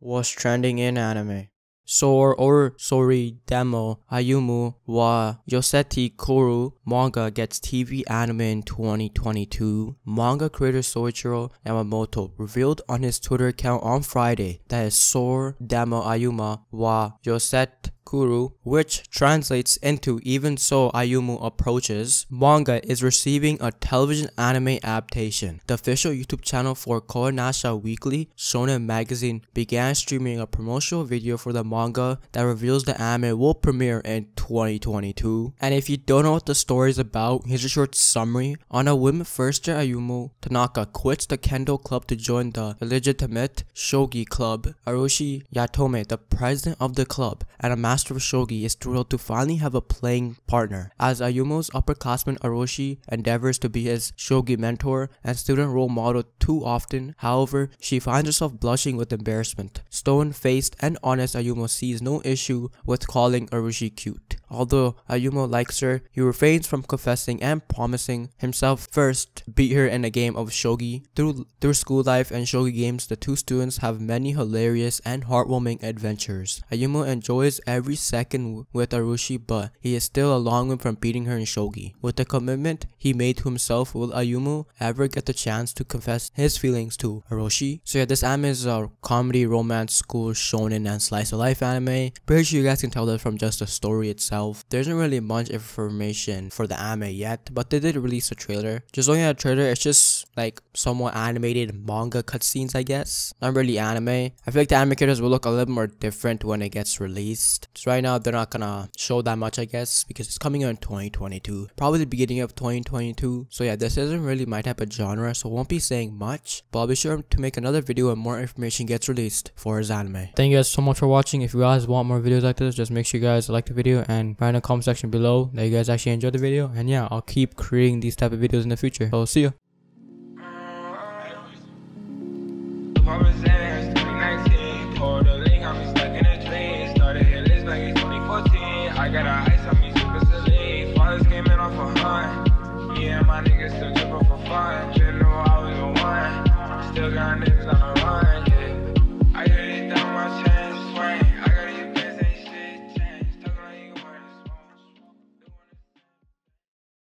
was trending in anime. Sor or sorry? Demo Ayumu wa Yoseti Koru manga gets TV anime in 2022. Manga creator Soichiro Yamamoto revealed on his Twitter account on Friday that his Sor Demo Ayuma wa Yoset Kuru, which translates into Even So Ayumu Approaches, manga is receiving a television anime adaptation. The official YouTube channel for Koenasha Weekly, Shonen Magazine, began streaming a promotional video for the manga that reveals the anime will premiere in 2022. And if you don't know what the story is about, here's a short summary. On a whim, first year Ayumu Tanaka quits the Kendo club to join the illegitimate Shogi club. Arushi Yatome, the president of the club and a master of Shogi, is thrilled to finally have a playing partner. As Ayumu's upperclassman Arushi endeavors to be his Shogi mentor and student role model too often, however, she finds herself blushing with embarrassment. Stone-faced and honest Ayumu sees no issue with calling Arushi cute. Although Ayumu likes her, he refrains from confessing and promising himself first beat her in a game of shogi. Through, through school life and shogi games, the two students have many hilarious and heartwarming adventures. Ayumu enjoys every second with Arushi but he is still a long way from beating her in shogi. With the commitment he made to himself, will Ayumu ever get the chance to confess his feelings to Arushi? So yeah, this anime is a comedy, romance, school, shonen, and slice of life anime. Pretty sure you guys can tell that from just the story itself itself. There isn't really much information for the anime yet, but they did release a trailer. Just looking at the trailer, it's just like somewhat animated manga cutscenes, I guess. Not really anime. I feel like the anime characters will look a little more different when it gets released. So right now, they're not gonna show that much, I guess, because it's coming out in 2022. Probably the beginning of 2022. So yeah, this isn't really my type of genre, so I won't be saying much. But I'll be sure to make another video when more information gets released for his anime. Thank you guys so much for watching. If you guys want more videos like this, just make sure you guys like the video and write in the comment section below that you guys actually enjoyed the video. And yeah, I'll keep creating these type of videos in the future. So see you. 2019. link, I'm stuck in a dream. Started list back in 2014. I got a ice on me, super saline. came in off a hunt. Me and my niggas still for fun. I was the one. Still got niggas on the run.